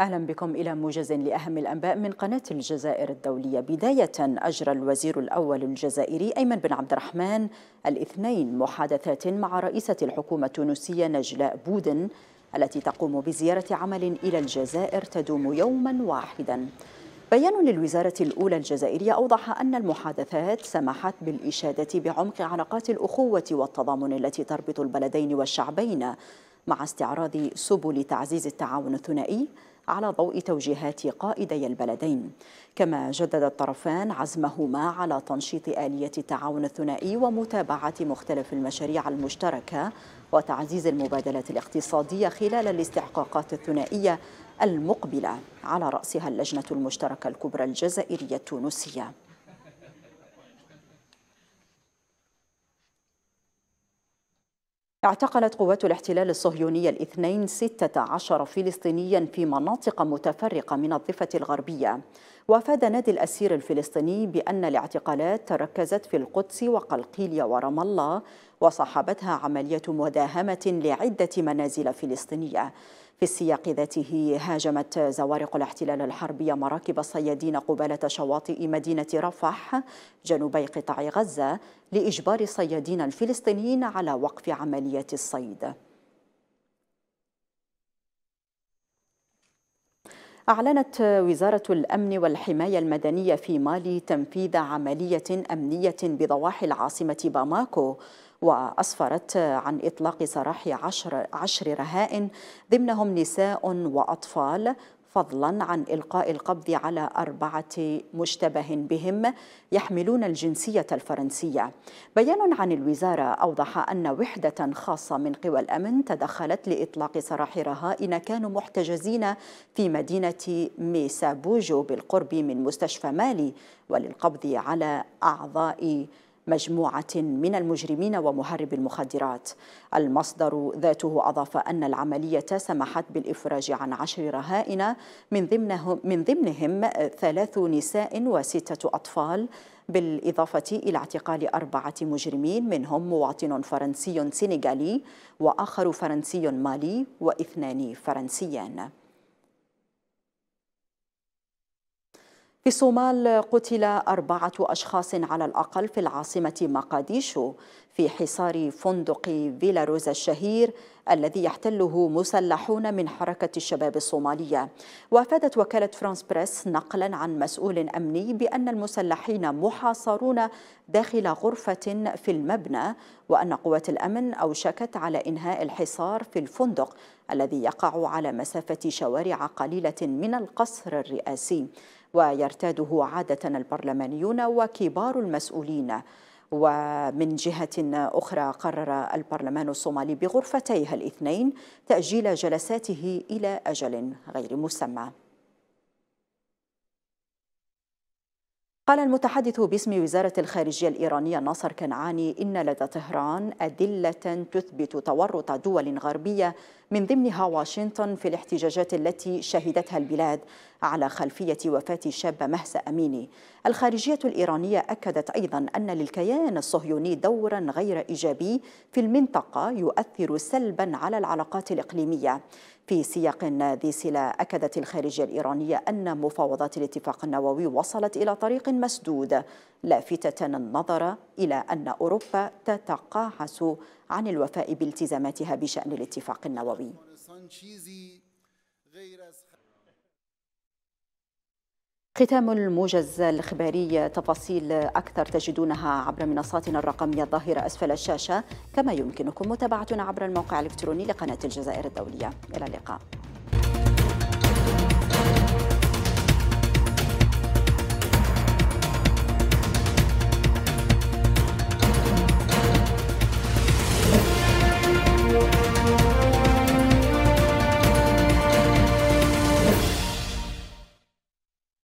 أهلا بكم إلى موجز لأهم الأنباء من قناة الجزائر الدولية بداية أجرى الوزير الأول الجزائري أيمن بن عبد الرحمن الاثنين محادثات مع رئيسة الحكومة التونسية نجلاء بودن التي تقوم بزيارة عمل إلى الجزائر تدوم يوما واحدا بيان للوزارة الأولى الجزائرية أوضح أن المحادثات سمحت بالإشادة بعمق علاقات الأخوة والتضامن التي تربط البلدين والشعبين مع استعراض سبل تعزيز التعاون الثنائي على ضوء توجيهات قائدي البلدين كما جدد الطرفان عزمهما على تنشيط آلية التعاون الثنائي ومتابعة مختلف المشاريع المشتركة وتعزيز المبادلات الاقتصادية خلال الاستحقاقات الثنائية المقبلة على رأسها اللجنة المشتركة الكبرى الجزائرية التونسية اعتقلت قوات الاحتلال الصهيوني الاثنين 16 فلسطينيا في مناطق متفرقة من الضفة الغربية وافاد نادي الأسير الفلسطيني بأن الاعتقالات تركزت في القدس وقلقيلية ورام الله وصاحبتها عملية مداهمة لعدة منازل فلسطينية في السياق ذاته هاجمت زوارق الاحتلال الحربي مراكب الصيادين قبالة شواطئ مدينة رفح جنوبي قطاع غزة لإجبار الصيادين الفلسطينيين على وقف عملية الصيد أعلنت وزارة الأمن والحماية المدنية في مالي تنفيذ عملية أمنية بضواحي العاصمة باماكو وأسفرت عن إطلاق سراح عشر, عشر رهائن ضمنهم نساء وأطفال فضلا عن إلقاء القبض على أربعة مشتبه بهم يحملون الجنسية الفرنسية بيان عن الوزارة أوضح أن وحدة خاصة من قوى الأمن تدخلت لإطلاق سراح رهائن كانوا محتجزين في مدينة ميسابوجو بالقرب من مستشفى مالي وللقبض على أعضاء مجموعة من المجرمين ومهرب المخدرات المصدر ذاته أضاف أن العملية سمحت بالإفراج عن عشر رهائن من ضمنهم, من ضمنهم ثلاث نساء وستة أطفال بالإضافة إلى اعتقال أربعة مجرمين منهم مواطن فرنسي سنغالي وآخر فرنسي مالي واثنان فرنسيان في الصومال قتل أربعة أشخاص على الأقل في العاصمة مقاديشو في حصار فندق فيلاروز الشهير الذي يحتله مسلحون من حركة الشباب الصومالية وافادت وكالة فرانس بريس نقلا عن مسؤول أمني بأن المسلحين محاصرون داخل غرفة في المبنى وأن قوات الأمن أوشكت على إنهاء الحصار في الفندق الذي يقع على مسافة شوارع قليلة من القصر الرئاسي ويرتاده عادة البرلمانيون وكبار المسؤولين ومن جهة أخرى قرر البرلمان الصومالي بغرفتيها الاثنين تأجيل جلساته إلى أجل غير مسمى قال المتحدث باسم وزارة الخارجية الإيرانية ناصر كنعاني إن لدى طهران أدلة تثبت تورط دول غربية من ضمنها واشنطن في الاحتجاجات التي شهدتها البلاد على خلفية وفاة الشابة مهسا أميني الخارجية الإيرانية أكدت أيضا أن للكيان الصهيوني دورا غير إيجابي في المنطقة يؤثر سلبا على العلاقات الإقليمية في سياق ذي سلا أكدت الخارجية الإيرانية أن مفاوضات الاتفاق النووي وصلت إلى طريق مسدود لافتة النظر إلى أن أوروبا تتقاعس عن الوفاء بالتزاماتها بشأن الاتفاق النووي ختام الموجز الإخباري تفاصيل أكثر تجدونها عبر منصاتنا الرقمية الظاهرة أسفل الشاشة كما يمكنكم متابعتنا عبر الموقع الإلكتروني لقناة الجزائر الدولية إلى اللقاء